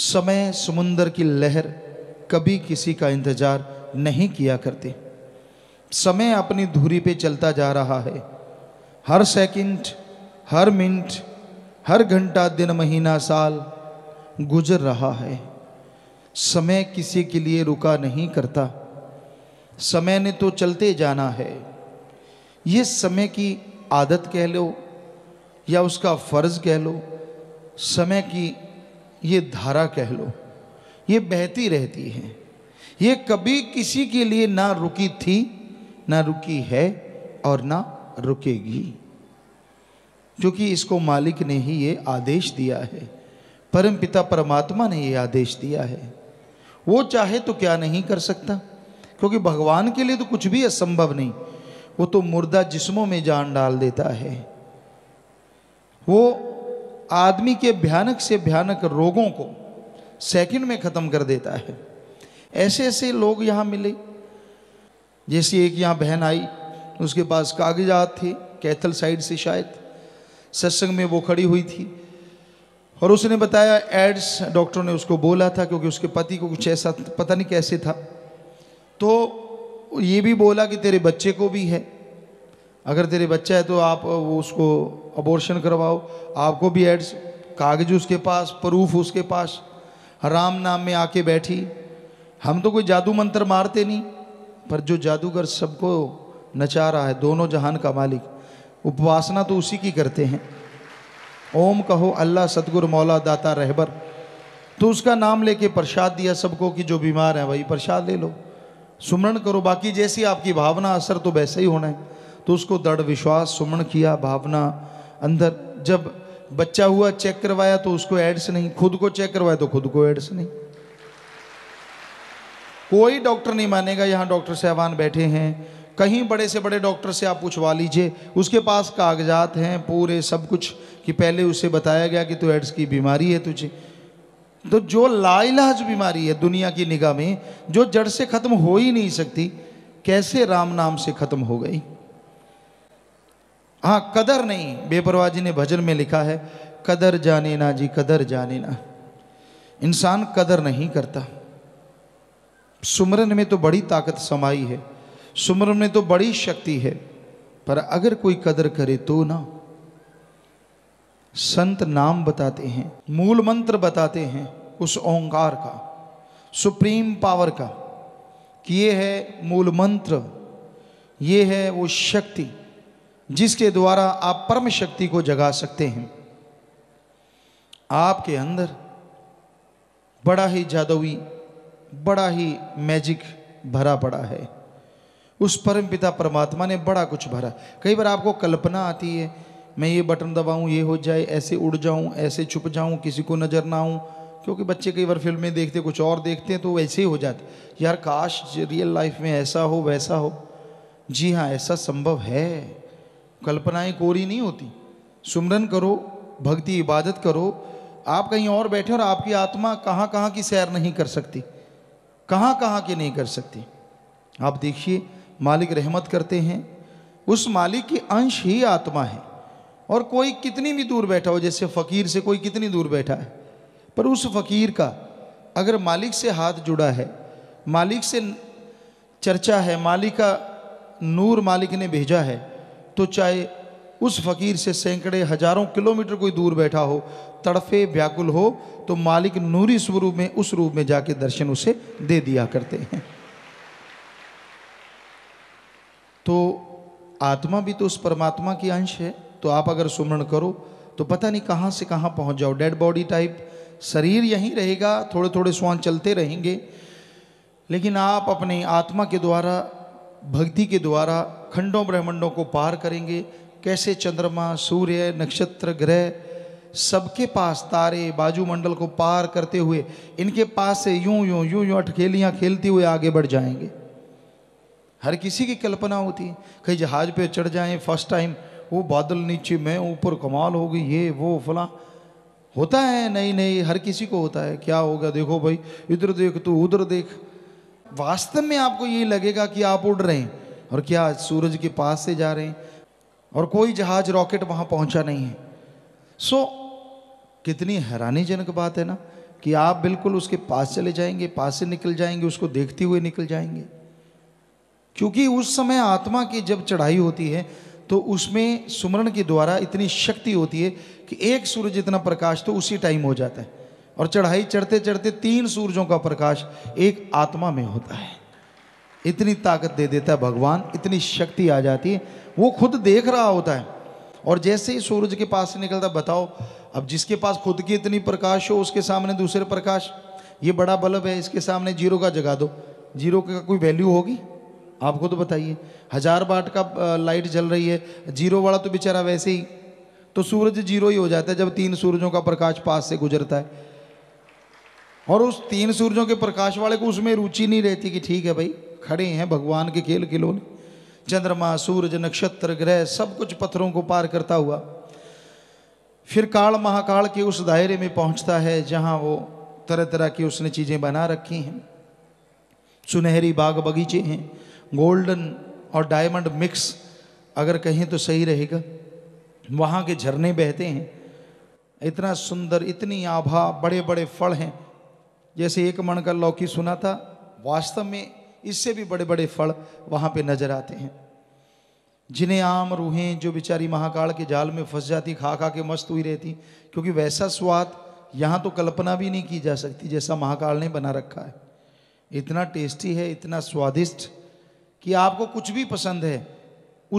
समय समुंदर की लहर कभी किसी का इंतज़ार नहीं किया करती समय अपनी धुरी पे चलता जा रहा है हर सेकंड, हर मिनट हर घंटा दिन महीना साल गुजर रहा है समय किसी के लिए रुका नहीं करता समय ने तो चलते जाना है ये समय की आदत कह लो या उसका फ़र्ज़ कह लो समय की ये धारा कह लो ये बहती रहती है ये कभी किसी के लिए ना रुकी थी ना रुकी है और ना रुकेगी क्योंकि इसको मालिक ने ही ये आदेश दिया है परम पिता परमात्मा ने ये आदेश दिया है वो चाहे तो क्या नहीं कर सकता क्योंकि भगवान के लिए तो कुछ भी असंभव नहीं वो तो मुर्दा जिस्मों में जान डाल देता है वो आदमी के भयानक से भयानक रोगों को सेकंड में ख़त्म कर देता है ऐसे ऐसे लोग यहाँ मिले जैसे एक यहाँ बहन आई उसके पास कागजात थे कैथल साइड से शायद सत्संग में वो खड़ी हुई थी और उसने बताया एड्स डॉक्टर ने उसको बोला था क्योंकि उसके पति को कुछ ऐसा पता नहीं कैसे था तो ये भी बोला कि तेरे बच्चे को भी है अगर तेरे बच्चा है तो आप उसको अबोर्शन करवाओ आपको भी एड्स कागज उसके पास प्रूफ उसके पास राम नाम में आके बैठी हम तो कोई जादू मंत्र मारते नहीं पर जो जादूगर सबको नचा रहा है दोनों जहान का मालिक उपवासना तो उसी की करते हैं ओम कहो अल्लाह सदगुर मौला दाता रहबर तो उसका नाम लेके प्रसाद दिया सबको कि जो बीमार है भाई प्रसाद ले लो सुमरण करो बाकी जैसी आपकी भावना असर तो वैसे ही होना है तो उसको दृढ़ विश्वास सुमन किया भावना अंदर जब बच्चा हुआ चेक करवाया तो उसको एड्स नहीं खुद को चेक करवाया तो खुद को एड्स नहीं कोई डॉक्टर नहीं मानेगा यहाँ डॉक्टर साहबान बैठे हैं कहीं बड़े से बड़े डॉक्टर से आप पूछवा लीजिए उसके पास कागजात हैं पूरे सब कुछ कि पहले उसे बताया गया कि तू एड्स की बीमारी है तुझे तो जो लाइलाज बीमारी है दुनिया की निगाह में जो जड़ से ख़त्म हो ही नहीं सकती कैसे राम नाम से ख़त्म हो गई हाँ कदर नहीं बेपरवा जी ने भजन में लिखा है कदर जाने ना जी कदर जाने ना इंसान कदर नहीं करता सुमरन में तो बड़ी ताकत समाई है सुमरन में तो बड़ी शक्ति है पर अगर कोई कदर करे तो ना संत नाम बताते हैं मूल मंत्र बताते हैं उस ओंकार का सुप्रीम पावर का कि ये है मूल मंत्र ये है वो शक्ति जिसके द्वारा आप परम शक्ति को जगा सकते हैं आपके अंदर बड़ा ही जादुई बड़ा ही मैजिक भरा पड़ा है उस परम पिता परमात्मा ने बड़ा कुछ भरा कई बार आपको कल्पना आती है मैं ये बटन दबाऊं ये हो जाए ऐसे उड़ जाऊं ऐसे छुप जाऊं किसी को नज़र ना आऊं क्योंकि बच्चे कई बार फिल्में देखते कुछ और देखते हैं तो वैसे ही हो जाते यार काश रियल लाइफ में ऐसा हो वैसा हो जी हाँ ऐसा संभव है कल्पनाएं कोरी नहीं होती सुमरन करो भक्ति इबादत करो आप कहीं और बैठे और आपकी आत्मा कहाँ कहाँ की सैर नहीं कर सकती कहाँ कहाँ की नहीं कर सकती आप देखिए मालिक रहमत करते हैं उस मालिक की अंश ही आत्मा है और कोई कितनी भी दूर बैठा हो जैसे फ़कीर से कोई कितनी दूर बैठा है पर उस फ़कीर का अगर मालिक से हाथ जुड़ा है मालिक से चर्चा है मालिक का नूर मालिक ने भेजा है तो चाहे उस फकीर से सैकड़े हजारों किलोमीटर कोई दूर बैठा हो तड़फे व्याकुल हो तो मालिक नूरी स्वरूप में उस रूप में जाके दर्शन उसे दे दिया करते हैं तो आत्मा भी तो उस परमात्मा की अंश है तो आप अगर सुमरण करो तो पता नहीं कहाँ से कहाँ पहुँच जाओ डेड बॉडी टाइप शरीर यहीं रहेगा थोड़े थोड़े स्वान चलते रहेंगे लेकिन आप अपने आत्मा के द्वारा भक्ति के द्वारा खंडों ब्रह्मंडों को पार करेंगे कैसे चंद्रमा सूर्य नक्षत्र ग्रह सबके पास तारे बाजू मंडल को पार करते हुए इनके पास से यूं यूं यूं यूं अटखेलियाँ खेलते हुए आगे बढ़ जाएंगे हर किसी की कल्पना होती है कहीं जहाज पे चढ़ जाएं फर्स्ट टाइम वो बादल नीचे मैं ऊपर कमाल हो गई ये वो फला होता है नहीं नहीं हर किसी को होता है क्या होगा देखो भाई इधर देख तू उधर देख वास्तव में आपको ये लगेगा कि आप उड़ रहे हैं और क्या सूरज के पास से जा रहे हैं और कोई जहाज रॉकेट वहां पहुंचा नहीं है सो so, कितनी हैरानीजनक बात है ना कि आप बिल्कुल उसके पास चले जाएंगे पास से निकल जाएंगे उसको देखते हुए निकल जाएंगे क्योंकि उस समय आत्मा की जब चढ़ाई होती है तो उसमें सुमरण के द्वारा इतनी शक्ति होती है कि एक सूरज इतना प्रकाश तो उसी टाइम हो जाता है और चढ़ाई चढ़ते चढ़ते तीन सूरजों का प्रकाश एक आत्मा में होता है इतनी ताकत दे देता है भगवान इतनी शक्ति आ जाती है वो खुद देख रहा होता है और जैसे ही सूरज के पास से निकलता बताओ अब जिसके पास खुद की इतनी प्रकाश हो उसके सामने दूसरे प्रकाश ये बड़ा बल्ब है इसके सामने जीरो का जगा दो जीरो का कोई वैल्यू होगी आपको तो बताइए हजार बाट का लाइट जल रही है जीरो वाला तो बेचारा वैसे ही तो सूरज जीरो ही हो जाता है जब तीन सूरजों का प्रकाश पास से गुजरता है और उस तीन सूर्यों के प्रकाश वाले को उसमें रुचि नहीं रहती कि ठीक है भाई खड़े हैं भगवान के खेल खिलौने चंद्रमा सूरज नक्षत्र ग्रह सब कुछ पत्थरों को पार करता हुआ फिर काल महाकाल के उस दायरे में पहुंचता है जहां वो तरह तरह की उसने चीज़ें बना रखी हैं सुनहरी बाग बगीचे हैं गोल्डन और डायमंड मिक्स अगर कहें तो सही रहेगा वहां के झरने बहते हैं इतना सुंदर इतनी आभा बड़े बड़े फल हैं जैसे एक मण का लौकी सुना था वास्तव में इससे भी बड़े बड़े फल वहाँ पे नजर आते हैं जिन्हें आम रूहें जो बेचारी महाकाल के जाल में फंस जाती खा खा के मस्त हुई रहती क्योंकि वैसा स्वाद यहाँ तो कल्पना भी नहीं की जा सकती जैसा महाकाल ने बना रखा है इतना टेस्टी है इतना स्वादिष्ट कि आपको कुछ भी पसंद है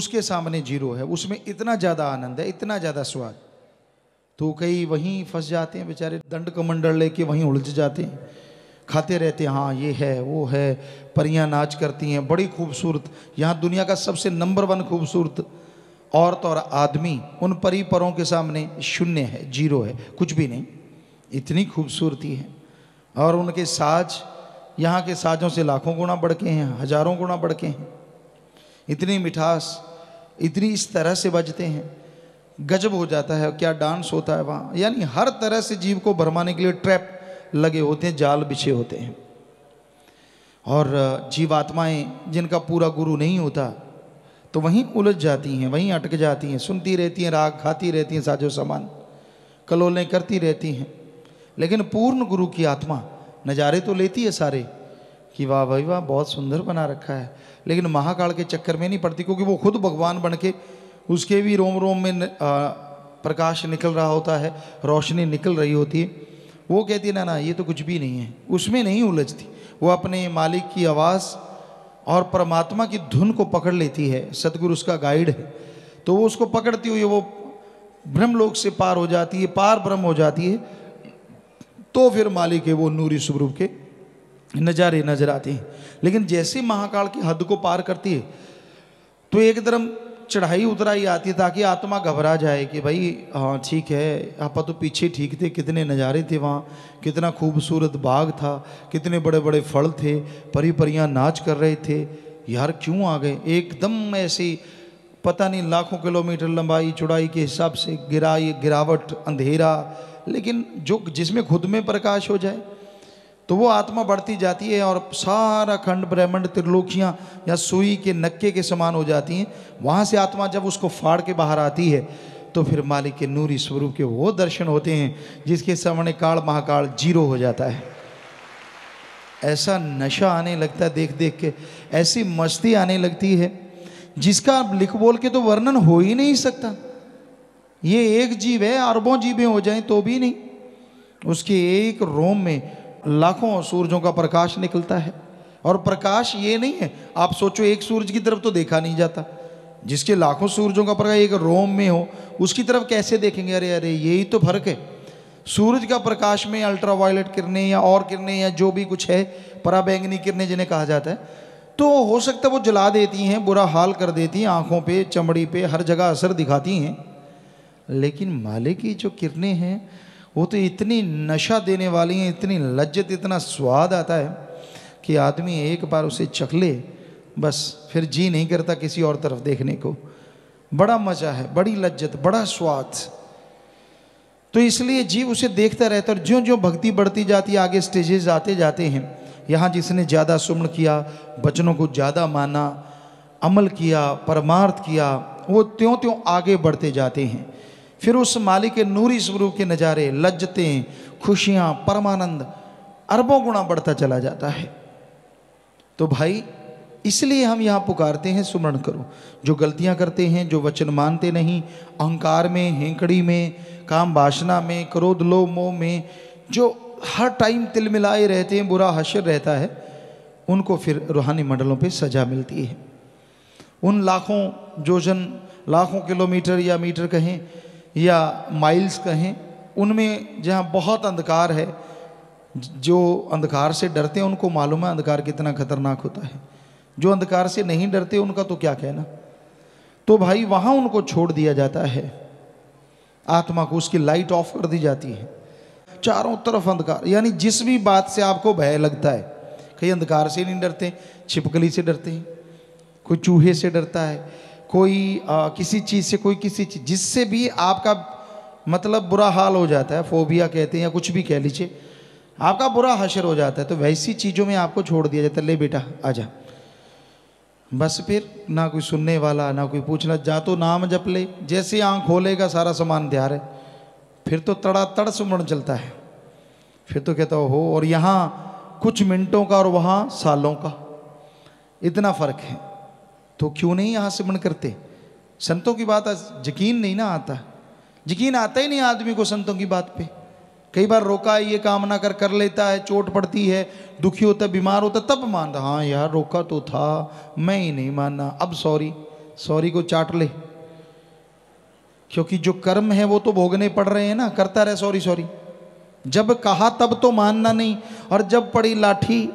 उसके सामने जीरो है उसमें इतना ज़्यादा आनंद है इतना ज़्यादा स्वाद तो कई वहीं फंस जाते हैं बेचारे दंड कमंडल लेके वहीं उलझ जाते हैं खाते रहते हैं हाँ ये है वो है परियां नाच करती हैं बड़ी खूबसूरत यहाँ दुनिया का सबसे नंबर वन खूबसूरत औरत और आदमी उन परी परों के सामने शून्य है जीरो है कुछ भी नहीं इतनी खूबसूरती है और उनके साज यहाँ के साजों से लाखों गुना बढ़ के हैं हजारों गुना बढ़ के हैं इतनी मिठास इतनी इस तरह से बजते हैं गजब हो जाता है क्या डांस होता है वहाँ यानी हर तरह से जीव को भरमाने के लिए ट्रैप लगे होते हैं जाल बिछे होते हैं और जीवात्माएं जिनका पूरा गुरु नहीं होता तो वहीं उलझ जाती हैं वहीं अटक जाती हैं सुनती रहती हैं राग खाती रहती हैं साजो सामान कलोलें करती रहती हैं लेकिन पूर्ण गुरु की आत्मा नज़ारे तो लेती है सारे कि वाह भाई वाह बहुत सुंदर बना रखा है लेकिन महाकाल के चक्कर में नहीं पड़ती क्योंकि वो खुद भगवान बन के उसके भी रोम रोम में प्रकाश निकल रहा होता है रोशनी निकल रही होती है वो कहती है ना ना ये तो कुछ भी नहीं है उसमें नहीं उलझती वो अपने मालिक की आवाज़ और परमात्मा की धुन को पकड़ लेती है सतगुरु उसका गाइड है तो वो उसको पकड़ती हुई वो ब्रह्म लोक से पार हो जाती है पार ब्रह्म हो जाती है तो फिर मालिक है वो नूरी स्वरूप के नज़ारे नजर आते हैं लेकिन जैसे महाकाल की हद को पार करती है तो एक चढ़ाई उतराई आती ताकि आत्मा घबरा जाए कि भाई हाँ ठीक है आपा तो पीछे ठीक थे कितने नज़ारे थे वहाँ कितना खूबसूरत बाग था कितने बड़े बड़े फल थे परी परियाँ नाच कर रहे थे यार क्यों आ गए एकदम ऐसी पता नहीं लाखों किलोमीटर लंबाई चौड़ाई के हिसाब से गिराई गिरावट अंधेरा लेकिन जो जिसमें खुद में प्रकाश हो जाए तो वो आत्मा बढ़ती जाती है और सारा खंड ब्रह्मंड त्रिलोकियाँ या सुई के नक्के के समान हो जाती हैं वहाँ से आत्मा जब उसको फाड़ के बाहर आती है तो फिर मालिक के नूरी स्वरूप के वो दर्शन होते हैं जिसके सामने काल महाकाल जीरो हो जाता है ऐसा नशा आने लगता है देख देख के ऐसी मस्ती आने लगती है जिसका लिख बोल के तो वर्णन हो ही नहीं सकता ये एक जीव है अरबों जीवें हो जाएं तो भी नहीं उसके एक रोम में लाखों सूरजों का प्रकाश निकलता है और प्रकाश ये नहीं है आप सोचो एक सूरज की तरफ तो देखा नहीं जाता जिसके लाखों सूरजों का प्रकाश एक रोम में हो उसकी तरफ कैसे देखेंगे अरे अरे यही तो फर्क है सूरज का प्रकाश में अल्ट्रावायलेट किरणें या और किरणें या जो भी कुछ है पराबैंगनी किरणें जिन्हें कहा जाता है तो हो सकता है वो जला देती हैं बुरा हाल कर देती हैं आँखों पे चमड़ी पे हर जगह असर दिखाती हैं लेकिन माले की जो किरणें हैं वो तो इतनी नशा देने वाली हैं इतनी लज्जत इतना स्वाद आता है कि आदमी एक बार उसे चख ले बस फिर जी नहीं करता किसी और तरफ देखने को बड़ा मज़ा है बड़ी लज्जत बड़ा स्वाद तो इसलिए जीव उसे देखता रहता है और जो जो भक्ति बढ़ती जाती है आगे स्टेजेस आते जाते हैं यहाँ जिसने ज़्यादा सुमण किया बचनों को ज़्यादा माना अमल किया परमार्थ किया वो त्यों त्यों आगे बढ़ते जाते हैं फिर उस मालिक नूरी स्वरूप के नज़ारे लज्जतें खुशियाँ परमानंद अरबों गुणा बढ़ता चला जाता है तो भाई इसलिए हम यहाँ पुकारते हैं सुमरण करो जो गलतियाँ करते हैं जो वचन मानते नहीं अहंकार में हेंकड़ी में काम वासना में क्रोध लो मोह में जो हर टाइम तिल मिलाए रहते हैं बुरा हशर रहता है उनको फिर रूहानी मंडलों पे सजा मिलती है उन लाखों जो जन लाखों किलोमीटर या मीटर कहें या माइल्स कहें उनमें जहाँ बहुत अंधकार है जो अंधकार से डरते हैं उनको मालूम है अंधकार कितना खतरनाक होता है जो अंधकार से नहीं डरते उनका तो क्या कहना तो भाई वहां उनको छोड़ दिया जाता है आत्मा को उसकी लाइट ऑफ कर दी जाती है चारों तरफ अंधकार यानी जिस भी बात से आपको भय लगता है कहीं अंधकार से नहीं डरते छिपकली से डरते हैं कोई चूहे से डरता है कोई आ, किसी चीज़ से कोई किसी चीज़ जिससे भी आपका मतलब बुरा हाल हो जाता है फोबिया कहते हैं या कुछ भी कह लीजिए आपका बुरा हशर हो जाता है तो वैसी चीज़ों में आपको छोड़ दिया जाता है ले बेटा आजा बस फिर ना कोई सुनने वाला ना कोई पूछना जा तो नाम जप ले जैसे आँख खोलेगा सारा सामान तैयार है फिर तो तड़ा तड़ सुमरण चलता है फिर तो कहता हो और यहाँ कुछ मिनटों का और वहाँ सालों का इतना फ़र्क है तो क्यों नहीं यहाँ से मन करते संतों की बात यकीन नहीं ना आता यकीन आता ही नहीं आदमी को संतों की बात पे कई बार रोका ये काम ना कर कर लेता है चोट पड़ती है दुखी होता बीमार होता तब मानता हाँ यार रोका तो था मैं ही नहीं माना अब सॉरी सॉरी को चाट ले क्योंकि जो कर्म है वो तो भोगने पड़ रहे हैं ना करता रहे सॉरी सॉरी जब कहा तब तो मानना नहीं और जब पड़ी लाठी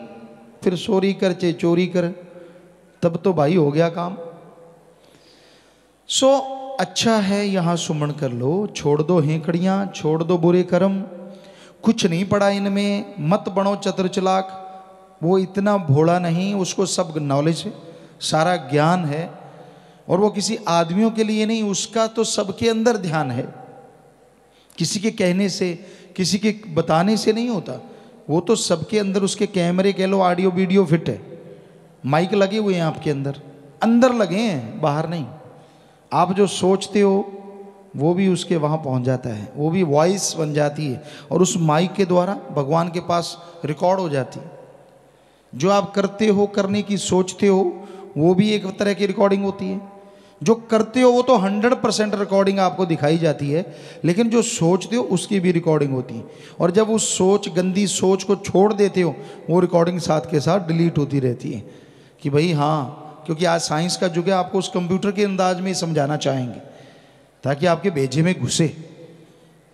फिर सॉरी कर चे चोरी कर तब तो भाई हो गया काम सो अच्छा है यहाँ सुमण कर लो छोड़ दो हेंकड़ियाँ छोड़ दो बुरे कर्म कुछ नहीं पड़ा इनमें मत बनो चतुर चलाक वो इतना भोला नहीं उसको सब नॉलेज है सारा ज्ञान है और वो किसी आदमियों के लिए नहीं उसका तो सबके अंदर ध्यान है किसी के कहने से किसी के बताने से नहीं होता वो तो सबके अंदर उसके कैमरे कह लो ऑडियो वीडियो फिट है माइक लगे हुए हैं आपके अंदर अंदर लगे हैं बाहर नहीं आप जो सोचते हो वो भी उसके वहाँ पहुँच जाता है वो भी वॉइस बन जाती है और उस माइक के द्वारा भगवान के पास रिकॉर्ड हो जाती है जो आप करते हो करने की सोचते हो वो भी एक तरह की रिकॉर्डिंग होती है जो करते हो वो तो 100 परसेंट रिकॉर्डिंग आपको दिखाई जाती है लेकिन जो सोचते हो उसकी भी रिकॉर्डिंग होती है और जब उस सोच गंदी सोच को छोड़ देते हो वो रिकॉर्डिंग साथ के साथ डिलीट होती रहती है कि भाई हाँ क्योंकि आज साइंस का युग है आपको उस कंप्यूटर के अंदाज में ही समझाना चाहेंगे ताकि आपके भेजे में घुसे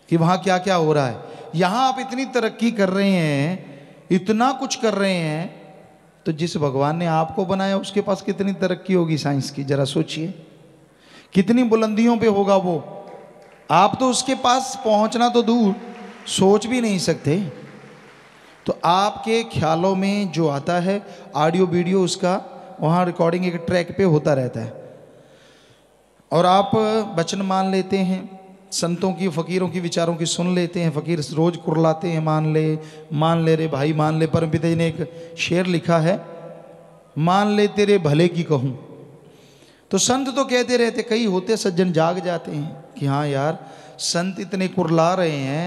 कि वहाँ क्या क्या हो रहा है यहाँ आप इतनी तरक्की कर रहे हैं इतना कुछ कर रहे हैं तो जिस भगवान ने आपको बनाया उसके पास कितनी तरक्की होगी साइंस की जरा सोचिए कितनी बुलंदियों पे होगा वो आप तो उसके पास पहुंचना तो दूर सोच भी नहीं सकते तो आपके ख्यालों में जो आता है ऑडियो वीडियो उसका वहाँ रिकॉर्डिंग एक ट्रैक पे होता रहता है और आप वचन मान लेते हैं संतों की फ़कीरों की विचारों की सुन लेते हैं फ़कीर रोज़ कुरलाते हैं मान ले मान ले रे भाई मान ले परम पिता जी ने एक शेर लिखा है मान ले तेरे भले की कहूँ तो संत तो कहते रहते कई होते सज्जन जाग जाते हैं कि हाँ यार संत इतने कुरला रहे हैं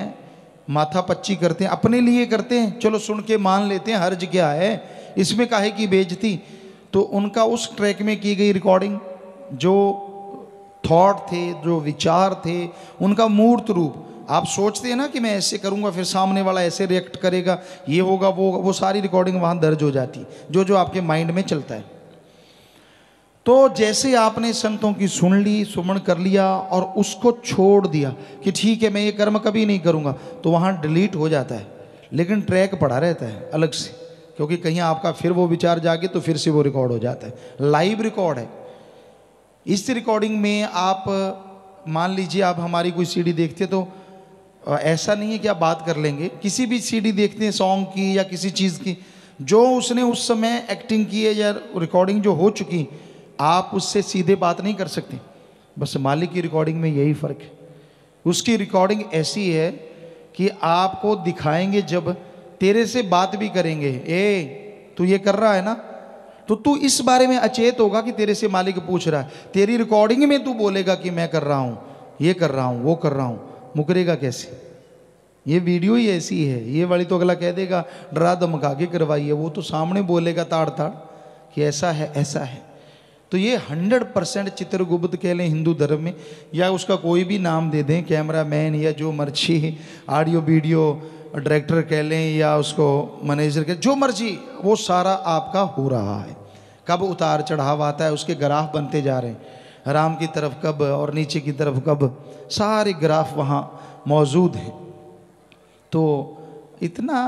माथा पच्ची करते हैं अपने लिए करते हैं चलो सुन के मान लेते हैं हर्ज क्या है इसमें काहे की बेजती तो उनका उस ट्रैक में की गई रिकॉर्डिंग जो थॉट थे जो विचार थे उनका मूर्त रूप आप सोचते हैं ना कि मैं ऐसे करूंगा फिर सामने वाला ऐसे रिएक्ट करेगा ये होगा वो वो सारी रिकॉर्डिंग वहाँ दर्ज हो जाती जो जो आपके माइंड में चलता है तो जैसे आपने संतों की सुन ली सुमण कर लिया और उसको छोड़ दिया कि ठीक है मैं ये कर्म कभी नहीं करूँगा तो वहाँ डिलीट हो जाता है लेकिन ट्रैक पड़ा रहता है अलग से क्योंकि कहीं आपका फिर वो विचार जागे तो फिर से वो रिकॉर्ड हो जाता है लाइव रिकॉर्ड है इस रिकॉर्डिंग में आप मान लीजिए आप हमारी कोई सीडी देखते तो ऐसा नहीं है कि आप बात कर लेंगे किसी भी सीडी देखते हैं सॉन्ग की या किसी चीज़ की जो उसने उस समय एक्टिंग की है या रिकॉर्डिंग जो हो चुकी आप उससे सीधे बात नहीं कर सकते बस मालिक की रिकॉर्डिंग में यही फ़र्क है उसकी रिकॉर्डिंग ऐसी है कि आपको दिखाएंगे जब तेरे से बात भी करेंगे ए तू ये कर रहा है ना तो तू इस बारे में अचेत होगा कि तेरे से मालिक पूछ रहा है तेरी रिकॉर्डिंग में तू बोलेगा कि मैं कर रहा हूँ ये कर रहा हूँ वो कर रहा हूँ मुकरेगा कैसे ये वीडियो ही ऐसी है ये वाली तो अगला कह देगा डरा धमका के करवाइए वो तो सामने बोलेगा ताड़ ताड़ कि ऐसा है ऐसा है तो ये 100 परसेंट चित्रगुप्त कह लें हिंदू धर्म में या उसका कोई भी नाम दे दें कैमरा मैन या जो मर्जी ऑडियो वीडियो डायरेक्टर कह लें या उसको मैनेजर कह जो मर्जी वो सारा आपका हो रहा है कब उतार चढ़ाव आता है उसके ग्राफ बनते जा रहे हैं राम की तरफ कब और नीचे की तरफ कब सारे ग्राफ वहाँ मौजूद हैं तो इतना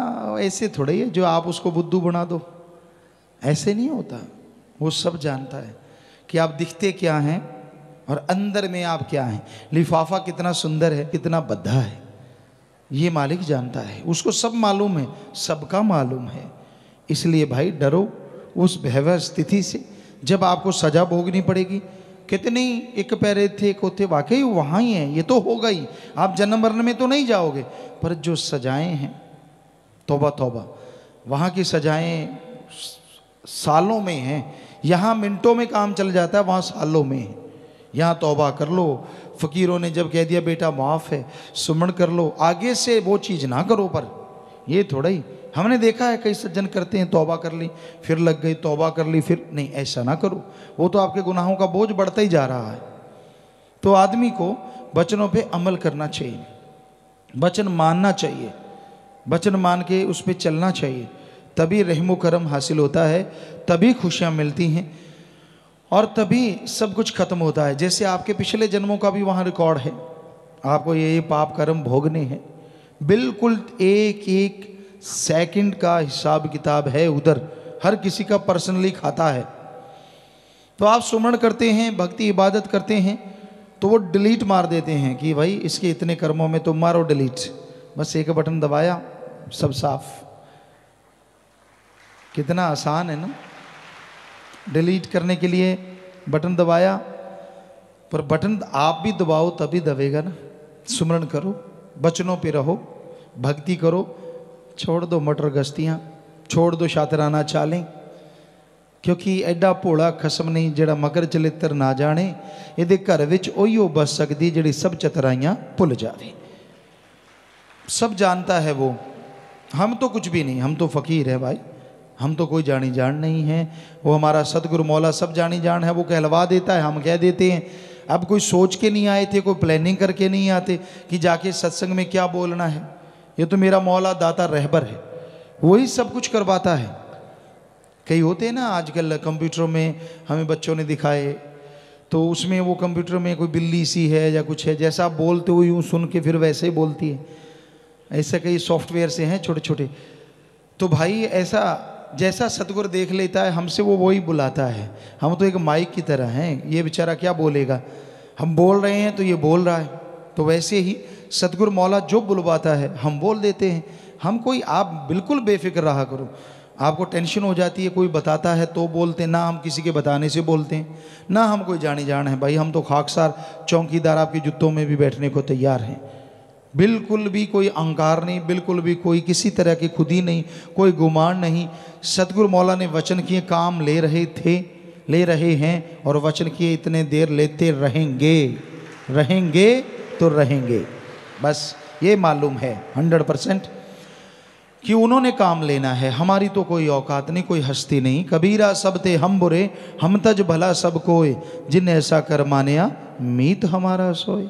ऐसे थोड़ा ही है जो आप उसको बुद्धू बना दो ऐसे नहीं होता वो सब जानता है कि आप दिखते क्या हैं और अंदर में आप क्या हैं लिफाफा कितना सुंदर है कितना बद्धा है ये मालिक जानता है उसको सब मालूम है सबका मालूम है इसलिए भाई डरो उस भयव स्थिति से जब आपको सजा भोगनी पड़ेगी कितने एक पैरे थे थे वाकई वहाँ ही हैं ये तो होगा ही आप जन्म मरण में तो नहीं जाओगे पर जो सजाएं हैं तोबा तोबा वहाँ की सजाएं सालों में हैं यहाँ मिनटों में काम चल जाता है वहाँ सालों में यहाँ तोबा कर लो फ़कीरों ने जब कह दिया बेटा माफ़ है सुमण कर लो आगे से वो चीज़ ना करो पर ये थोड़ा ही हमने देखा है कई सज्जन करते हैं तौबा कर ली फिर लग गई तौबा कर ली फिर नहीं ऐसा ना करो वो तो आपके गुनाहों का बोझ बढ़ता ही जा रहा है तो आदमी को बचनों पे अमल करना चाहिए वचन मानना चाहिए वचन मान के उस पर चलना चाहिए तभी रहम करम हासिल होता है तभी खुशियाँ मिलती हैं और तभी सब कुछ ख़त्म होता है जैसे आपके पिछले जन्मों का भी वहाँ रिकॉर्ड है आपको ये ये पाप कर्म भोगने हैं बिल्कुल एक एक सेकंड का हिसाब किताब है उधर हर किसी का पर्सनली खाता है तो आप सुमरण करते हैं भक्ति इबादत करते हैं तो वो डिलीट मार देते हैं कि भाई इसके इतने कर्मों में तो मारो डिलीट बस एक बटन दबाया सब साफ़ कितना आसान है ना डिलीट करने के लिए बटन दबाया पर बटन आप भी दबाओ तभी दबेगा ना सुमरण करो बचनों पे रहो भक्ति करो छोड़ दो मटर गश्तियाँ छोड़ दो शातराना चालें क्योंकि एडा भोला खसम नहीं जरा मकर चलित्र ना जाने ये घर में उ बस सकती जी सब चतराइया भुल जाए सब जानता है वो हम तो कुछ भी नहीं हम तो फकीर है भाई हम तो कोई जानी जान नहीं है वो हमारा सदगुरु मौला सब जानी जान है वो कहलवा देता है हम कह देते हैं अब कोई सोच के नहीं आए थे कोई प्लानिंग करके नहीं आते कि जाके सत्संग में क्या बोलना है ये तो मेरा मौला दाता रहबर है वही सब कुछ करवाता है कई होते हैं ना आजकल कंप्यूटर में हमें बच्चों ने दिखाए तो उसमें वो कंप्यूटर में कोई बिल्ली सी है या कुछ है जैसा आप बोलते हो यूँ सुन के फिर वैसे ही बोलती है ऐसे कई सॉफ्टवेयर से हैं छोटे छोटे तो भाई ऐसा जैसा सतगुर देख लेता है हमसे वो वही बुलाता है हम तो एक माइक की तरह हैं ये बेचारा क्या बोलेगा हम बोल रहे हैं तो ये बोल रहा है तो वैसे ही सतगुर मौला जो बुलवाता है हम बोल देते हैं हम कोई आप बिल्कुल बेफिक्र रहा करो आपको टेंशन हो जाती है कोई बताता है तो बोलते हैं ना हम किसी के बताने से बोलते हैं ना हम कोई जाने जान है भाई हम तो खाकसार चौकीदार आपके जुत्तों में भी बैठने को तैयार हैं बिल्कुल भी कोई अहंकार नहीं बिल्कुल भी कोई किसी तरह की खुदी नहीं कोई गुमान नहीं सदगुरु मौला ने वचन किए काम ले रहे थे ले रहे हैं और वचन किए इतने देर लेते रहेंगे रहेंगे तो रहेंगे बस ये मालूम है हंड्रेड परसेंट कि उन्होंने काम लेना है हमारी तो कोई औकात नहीं कोई हस्ती नहीं कबीरा सब थे हम बुरे हम तज भला सब कोय जिन ऐसा कर मानिया मीत हमारा सोए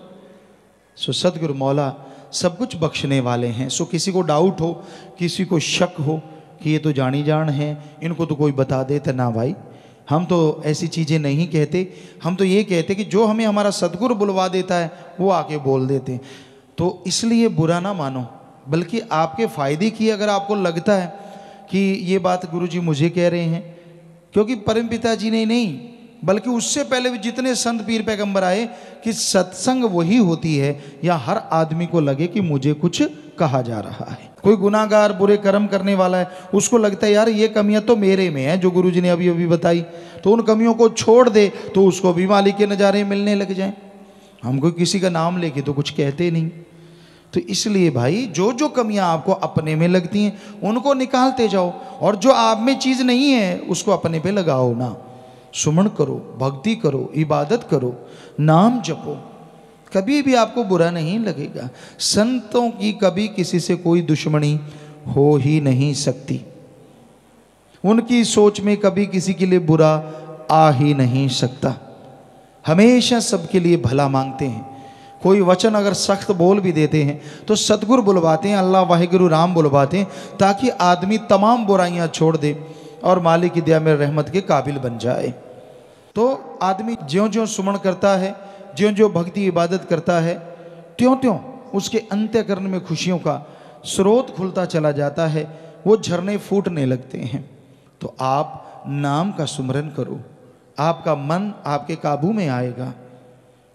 सो सतगुरु मौला सब कुछ बख्शने वाले हैं सो किसी को डाउट हो किसी को शक हो कि ये तो जानी जान है इनको तो कोई बता तो ना भाई हम तो ऐसी चीज़ें नहीं कहते हम तो ये कहते कि जो हमें हमारा सदगुरु बुलवा देता है वो आके बोल देते हैं तो इसलिए बुरा ना मानो बल्कि आपके फ़ायदे की अगर आपको लगता है कि ये बात गुरुजी मुझे कह रहे हैं क्योंकि परम जी ने नहीं बल्कि उससे पहले भी जितने संत पीर पैगंबर आए कि सत्संग वही होती है या हर आदमी को लगे कि मुझे कुछ कहा जा रहा है कोई गुनागार बुरे कर्म करने वाला है उसको लगता है यार ये कमियां तो मेरे में है जो गुरुजी ने अभी अभी बताई तो उन कमियों को छोड़ दे तो उसको भी मालिक के नज़ारे मिलने लग जाए हमको किसी का नाम लेके तो कुछ कहते नहीं तो इसलिए भाई जो जो कमियां आपको अपने में लगती हैं उनको निकालते जाओ और जो आप में चीज़ नहीं है उसको अपने पे लगाओ ना सुमण करो भक्ति करो इबादत करो नाम जपो कभी भी आपको बुरा नहीं लगेगा संतों की कभी किसी से कोई दुश्मनी हो ही नहीं सकती उनकी सोच में कभी किसी के लिए बुरा आ ही नहीं सकता हमेशा सबके लिए भला मांगते हैं कोई वचन अगर सख्त बोल भी देते हैं तो सदगुरु बुलवाते हैं अल्लाह वाहिगुरु राम बुलवाते हैं ताकि आदमी तमाम बुराइयां छोड़ दे और मालिक की दया में रहमत के काबिल बन जाए तो आदमी ज्यो ज्यो सुमण करता है ज्यो ज्यो भक्ति इबादत करता है त्यों त्यों उसके अंत्यकरण में खुशियों का स्रोत खुलता चला जाता है वो झरने फूटने लगते हैं तो आप नाम का सुमरन करो आपका मन आपके काबू में आएगा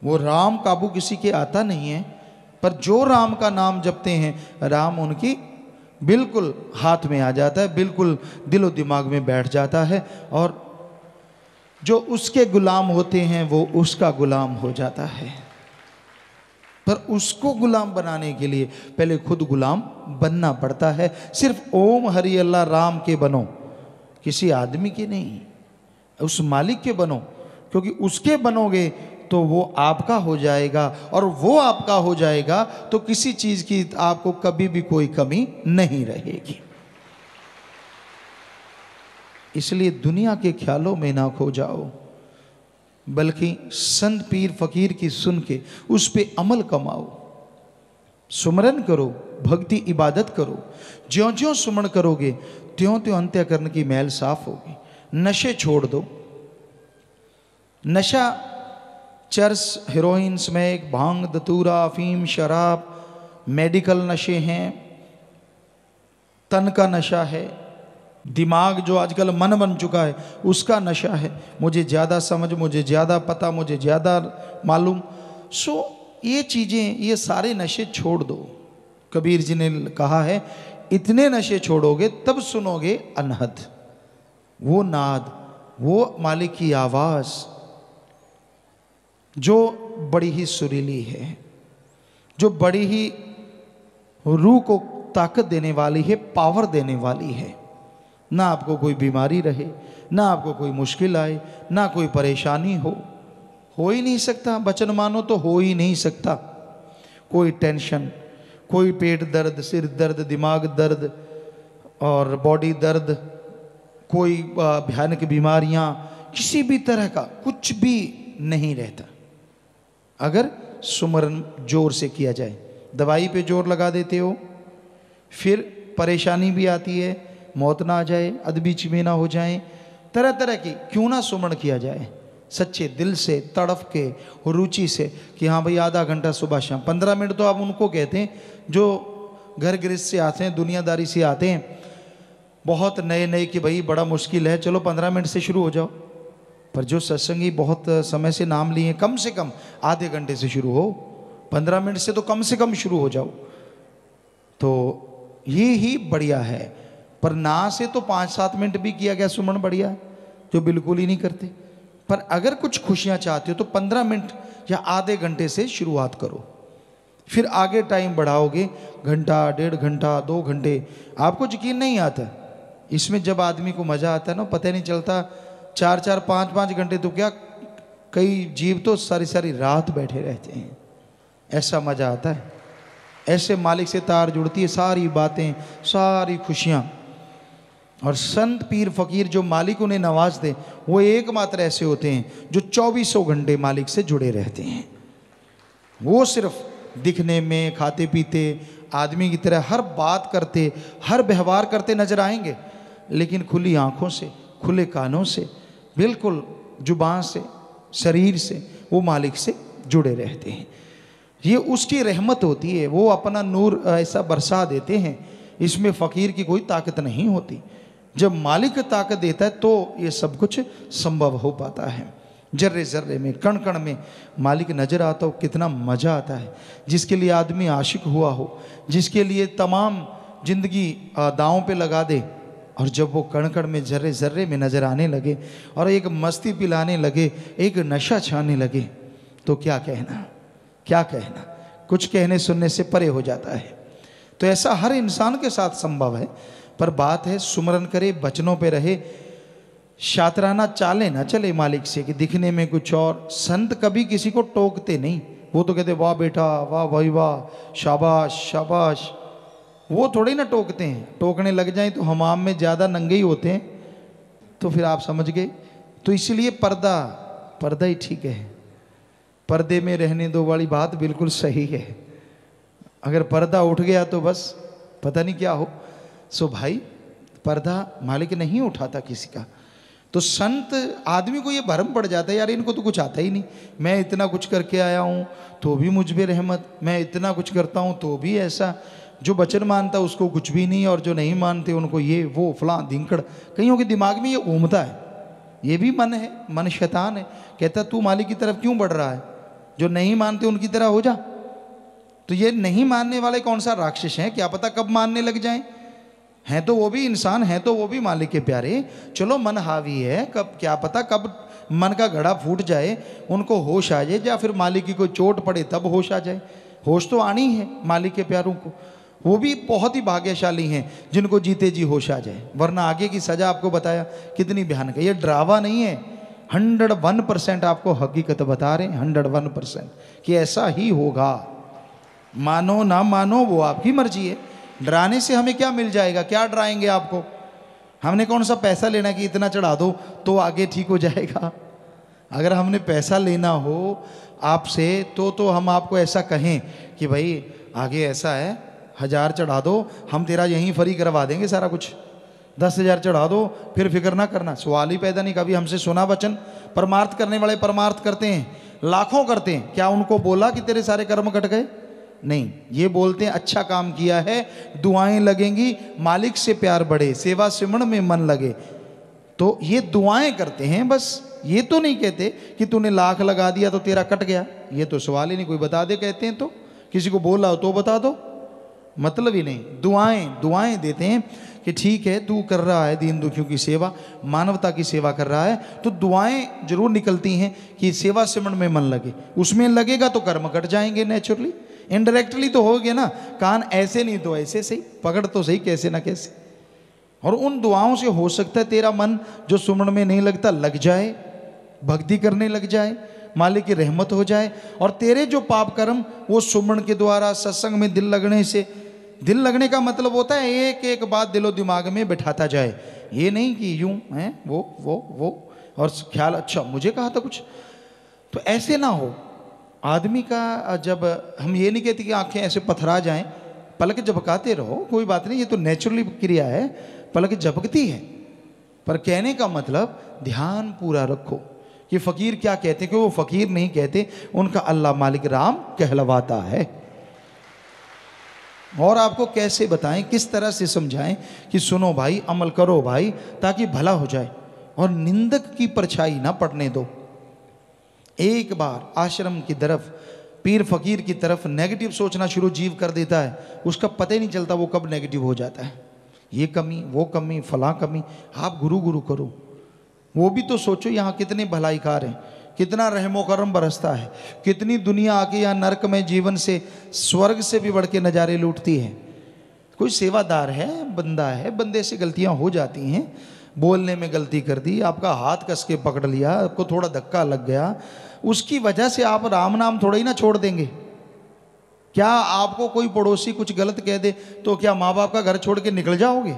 वो राम काबू किसी के आता नहीं है पर जो राम का नाम जपते हैं राम उनकी बिल्कुल हाथ में आ जाता है बिल्कुल दिलो दिमाग में बैठ जाता है और जो उसके गुलाम होते हैं वो उसका गुलाम हो जाता है पर उसको गुलाम बनाने के लिए पहले खुद गुलाम बनना पड़ता है सिर्फ ओम हरि अल्लाह राम के बनो किसी आदमी के नहीं उस मालिक के बनो क्योंकि उसके बनोगे तो वो आपका हो जाएगा और वो आपका हो जाएगा तो किसी चीज़ की आपको कभी भी कोई कमी नहीं रहेगी इसलिए दुनिया के ख्यालों में ना खो जाओ बल्कि संत पीर फकीर की सुन के उस पर अमल कमाओ सुमरन करो भक्ति इबादत करो ज्यो ज्यो सुमरण करोगे त्यों त्यों अंत्यकरण की मैल साफ होगी नशे छोड़ दो नशा चर्स हीरोइंस में एक भांग दतूरा अफीम शराब मेडिकल नशे हैं तन का नशा है दिमाग जो आजकल मन बन चुका है उसका नशा है मुझे ज़्यादा समझ मुझे ज़्यादा पता मुझे ज़्यादा मालूम सो ये चीज़ें ये सारे नशे छोड़ दो कबीर जी ने कहा है इतने नशे छोड़ोगे तब सुनोगे अनहद वो नाद वो मालिक की आवाज़ जो बड़ी ही सुरीली है जो बड़ी ही रूह को ताकत देने वाली है पावर देने वाली है ना आपको कोई बीमारी रहे ना आपको कोई मुश्किल आए ना कोई परेशानी हो हो ही नहीं सकता वचन मानो तो हो ही नहीं सकता कोई टेंशन कोई पेट दर्द सिर दर्द दिमाग दर्द और बॉडी दर्द कोई भयानक बीमारियां किसी भी तरह का कुछ भी नहीं रहता अगर सुमरन जोर से किया जाए दवाई पे जोर लगा देते हो फिर परेशानी भी आती है मौत ना आ जाए अदबीच में ना हो जाए तरह तरह की क्यों ना सुमरण किया जाए सच्चे दिल से तड़फ के रुचि से कि हाँ भाई आधा घंटा सुबह शाम पंद्रह मिनट तो आप उनको कहते हैं जो घर गृहस्थ से आते हैं दुनियादारी से आते हैं बहुत नए नए कि भाई बड़ा मुश्किल है चलो पंद्रह मिनट से शुरू हो जाओ पर जो सत्संगी बहुत समय से नाम लिए कम से कम आधे घंटे से शुरू हो पंद्रह मिनट से तो कम से कम शुरू हो जाओ तो ये ही बढ़िया है पर ना से तो पाँच सात मिनट भी किया गया सुमन बढ़िया जो बिल्कुल ही नहीं करते पर अगर कुछ खुशियाँ चाहते हो तो पंद्रह मिनट या आधे घंटे से शुरुआत करो फिर आगे टाइम बढ़ाओगे घंटा डेढ़ घंटा दो घंटे आपको यकीन नहीं आता इसमें जब आदमी को मज़ा आता है ना पता नहीं चलता चार चार पाँच पाँच घंटे तो क्या कई जीव तो सारी सारी रात बैठे रहते हैं ऐसा मज़ा आता है ऐसे मालिक से तार जुड़ती है सारी बातें सारी खुशियाँ और संत पीर फकीर जो मालिक उन्हें नवाज दे वो एकमात्र ऐसे होते हैं जो चौबीसों घंटे मालिक से जुड़े रहते हैं वो सिर्फ दिखने में खाते पीते आदमी की तरह हर बात करते हर व्यवहार करते नजर आएंगे लेकिन खुली आंखों से खुले कानों से बिल्कुल जुबान से शरीर से वो मालिक से जुड़े रहते हैं ये उसकी रहमत होती है वो अपना नूर ऐसा बरसा देते हैं इसमें फ़कीर की कोई ताकत नहीं होती जब मालिक ताकत देता है तो ये सब कुछ संभव हो पाता है जर्रे जर्रे में कण कण में मालिक नज़र आता हो कितना मज़ा आता है जिसके लिए आदमी आशिक हुआ हो जिसके लिए तमाम जिंदगी दांव पे लगा दे और जब वो कण कण में जर्रे जर्रे में नजर आने लगे और एक मस्ती पिलाने लगे एक नशा छाने लगे तो क्या कहना क्या कहना कुछ कहने सुनने से परे हो जाता है तो ऐसा हर इंसान के साथ संभव है पर बात है सुमरन करे बचनों पे रहे शातराना चाले ना चले मालिक से कि दिखने में कुछ और संत कभी किसी को टोकते नहीं वो तो कहते वाह बेटा वाह भाई वाह शाबाश शाबाश वो थोड़े ना टोकते हैं टोकने लग जाए तो हमाम में ज़्यादा नंगे ही होते हैं तो फिर आप समझ गए तो इसलिए पर्दा पर्दा ही ठीक है पर्दे में रहने दो वाली बात बिल्कुल सही है अगर पर्दा उठ गया तो बस पता नहीं क्या हो सो भाई पर्दा मालिक नहीं उठाता किसी का तो संत आदमी को ये भरम पड़ जाता है यार इनको तो कुछ आता ही नहीं मैं इतना कुछ करके आया हूँ तो भी मुझ पर रहमत मैं इतना कुछ करता हूँ तो भी ऐसा जो बचन मानता है उसको कुछ भी नहीं और जो नहीं मानते उनको ये वो फला धिंकड़ कहीं के दिमाग में ये घूमता है ये भी मन है मन शैतान है कहता तू मालिक की तरफ क्यों बढ़ रहा है जो नहीं मानते उनकी तरह हो जा तो ये नहीं मानने वाले कौन सा राक्षस हैं क्या पता कब मानने लग जाए हैं तो वो भी इंसान हैं तो वो भी मालिक के प्यारे चलो मन हावी है कब क्या पता कब मन का घड़ा फूट जाए उनको होश आ जाए या फिर मालिक की कोई चोट पड़े तब होश आ जाए होश तो आनी है मालिक के प्यारों को वो भी बहुत ही भाग्यशाली हैं जिनको जीते जी होश आ जाए वरना आगे की सज़ा आपको बताया कितनी भयानक है ये ड्रावा नहीं है हंड्रेड वन परसेंट आपको हकीकत बता रहे हैं हंड्रेड वन परसेंट कि ऐसा ही होगा मानो ना मानो वो आपकी मर्जी है डराने से हमें क्या मिल जाएगा क्या डराएंगे आपको हमने कौन सा पैसा लेना कि इतना चढ़ा दो तो आगे ठीक हो जाएगा अगर हमने पैसा लेना हो आपसे तो तो हम आपको ऐसा कहें कि भाई आगे ऐसा है हजार चढ़ा दो हम तेरा यहीं फ्री करवा देंगे सारा कुछ दस हजार चढ़ा दो फिर फिक्र ना करना सवाल ही पैदा नहीं कभी हमसे सुना वचन परमार्थ करने वाले परमार्थ करते हैं लाखों करते हैं क्या उनको बोला कि तेरे सारे कर्म कट गए नहीं ये बोलते हैं अच्छा काम किया है दुआएं लगेंगी मालिक से प्यार बढ़े सेवा सिमण में मन लगे तो ये दुआएं करते हैं बस ये तो नहीं कहते कि तूने लाख लगा दिया तो तेरा कट गया ये तो सवाल ही नहीं कोई बता दे कहते हैं तो किसी को बोला हो तो बता दो मतलब ही नहीं दुआएं दुआएं देते हैं कि ठीक है तू कर रहा है दीन दुखियों की सेवा मानवता की सेवा कर रहा है तो दुआएं जरूर निकलती हैं कि सेवा सिमरण में मन लगे उसमें लगेगा तो कर्म कट जाएंगे नेचुरली इनडायरेक्टली तो हो गया ना कान ऐसे नहीं तो ऐसे सही पकड़ तो सही कैसे ना कैसे और उन दुआओं से हो सकता है तेरा मन जो सुमरण में नहीं लगता लग जाए भक्ति करने लग जाए मालिक की रहमत हो जाए और तेरे जो पाप कर्म वो सुमरण के द्वारा सत्संग में दिल लगने से दिल लगने का मतलब होता है एक एक बात दिलो दिमाग में बैठाता जाए ये नहीं कि यूं है वो वो वो और ख्याल अच्छा मुझे कहा था कुछ तो ऐसे ना हो आदमी का जब हम ये नहीं कहते कि आंखें ऐसे पथरा जाएं पलक झपकाते रहो कोई बात नहीं ये तो नेचुरली क्रिया है पलक झपकती है पर कहने का मतलब ध्यान पूरा रखो ये फ़कीर क्या कहते कि वो फ़कीर नहीं कहते उनका अल्लाह मालिक राम कहलवाता है और आपको कैसे बताएं किस तरह से समझाएं कि सुनो भाई अमल करो भाई ताकि भला हो जाए और निंदक की परछाई ना पड़ने दो एक बार आश्रम की तरफ पीर फकीर की तरफ नेगेटिव सोचना शुरू जीव कर देता है उसका पता ही नहीं चलता वो कब नेगेटिव हो जाता है ये कमी वो कमी फला कमी आप गुरु गुरु करो वो भी तो सोचो यहाँ कितने भलाईकार हैं कितना रहमोकरम बरसता है कितनी दुनिया आके यहाँ नरक में जीवन से स्वर्ग से भी बढ़ के नज़ारे लूटती है कोई सेवादार है बंदा है बंदे से गलतियाँ हो जाती हैं बोलने में गलती कर दी आपका हाथ कस के पकड़ लिया आपको थोड़ा धक्का लग गया उसकी वजह से आप राम नाम थोड़ा ही ना छोड़ देंगे क्या आपको कोई पड़ोसी कुछ गलत कह दे तो क्या माँ बाप का घर छोड़ के निकल जाओगे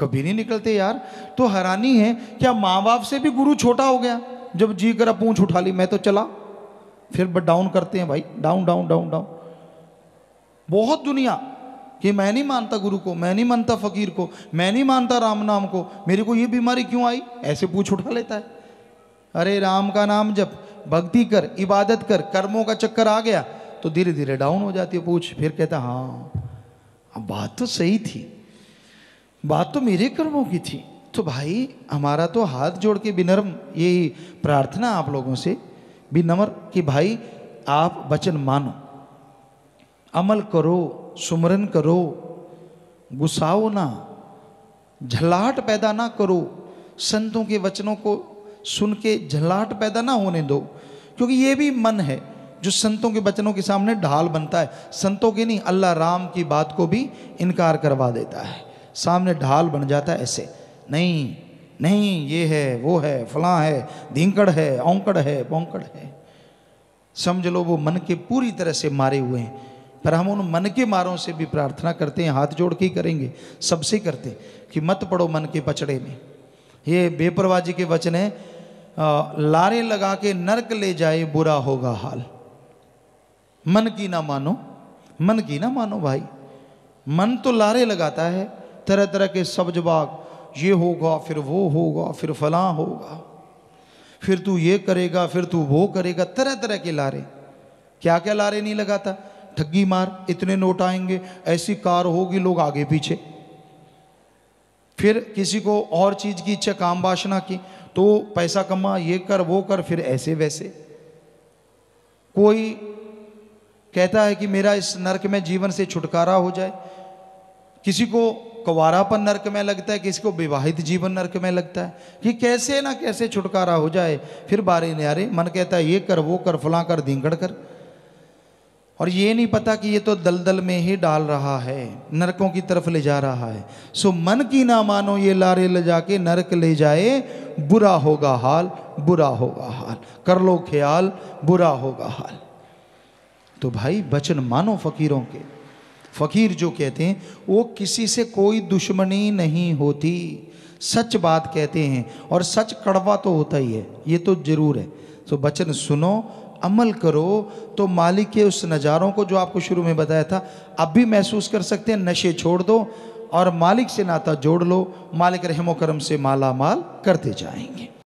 कभी नहीं निकलते यार तो हैरानी है क्या माँ बाप से भी गुरु छोटा हो गया जब जी करा पूछ उठा ली मैं तो चला फिर बट डाउन करते हैं भाई डाउन डाउन डाउन डाउन बहुत दुनिया कि मैं नहीं मानता गुरु को मैं नहीं मानता फकीर को मैं नहीं मानता राम नाम को मेरे को ये बीमारी क्यों आई ऐसे पूछ उठा लेता है अरे राम का नाम जब भक्ति कर इबादत कर कर्मों का चक्कर आ गया तो धीरे धीरे डाउन हो जाती है पूछ फिर कहता हाँ अब बात तो सही थी बात तो मेरे कर्मों की थी तो भाई हमारा तो हाथ जोड़ के विनम्र यही प्रार्थना आप लोगों से बिनम्र कि भाई आप वचन मानो अमल करो सुमरन करो गुस्साओ ना झलाहट पैदा ना करो संतों के वचनों को सुन के झलाहट पैदा ना होने दो क्योंकि ये भी मन है जो संतों के वचनों के सामने ढाल बनता है संतों के नहीं अल्लाह राम की बात को भी इनकार करवा देता है सामने ढाल बन जाता है ऐसे नहीं नहीं ये है वो है फलां है धींकड़ है औंकड़ है पौंकड़ है समझ लो वो मन के पूरी तरह से मारे हुए हैं पर हम उन मन के मारों से भी प्रार्थना करते हैं हाथ जोड़ के ही करेंगे सबसे करते कि मत पड़ो मन के पचड़े में ये बेपरवाजी के वचन है लारे लगा के नरक ले जाए बुरा होगा हाल मन की ना मानो मन की ना मानो भाई मन तो लारे लगाता है तरह तरह के सब बाग ये होगा फिर वो होगा फिर फलां होगा फिर तू ये करेगा फिर तू वो करेगा तरह तरह के लारे क्या क्या लारे नहीं लगाता ठगी मार इतने नोट आएंगे ऐसी कार होगी लोग आगे पीछे फिर किसी को और चीज़ की इच्छा काम वासना की तो पैसा कमा ये कर वो कर फिर ऐसे वैसे कोई कहता है कि मेरा इस नरक में जीवन से छुटकारा हो जाए किसी को कुवारापन नरक में लगता है किसी को विवाहित जीवन नरक में लगता है कि कैसे ना कैसे छुटकारा हो जाए फिर बारे न्यारे मन कहता है ये कर वो कर फला कर धींगड़ कर और ये नहीं पता कि ये तो दलदल में ही डाल रहा है नरकों की तरफ ले जा रहा है सो मन की ना मानो ये लारे ले जाके नरक ले जाए बुरा होगा हाल बुरा होगा हाल कर लो ख्याल बुरा होगा हाल तो भाई वचन मानो फकीरों के फकीर जो कहते हैं वो किसी से कोई दुश्मनी नहीं होती सच बात कहते हैं और सच कड़वा तो होता ही है ये तो ज़रूर है तो वचन सुनो अमल करो तो मालिक के उस नज़ारों को जो आपको शुरू में बताया था अब भी महसूस कर सकते हैं नशे छोड़ दो और मालिक से नाता जोड़ लो मालिक रहमो करम से माला माल करते जाएंगे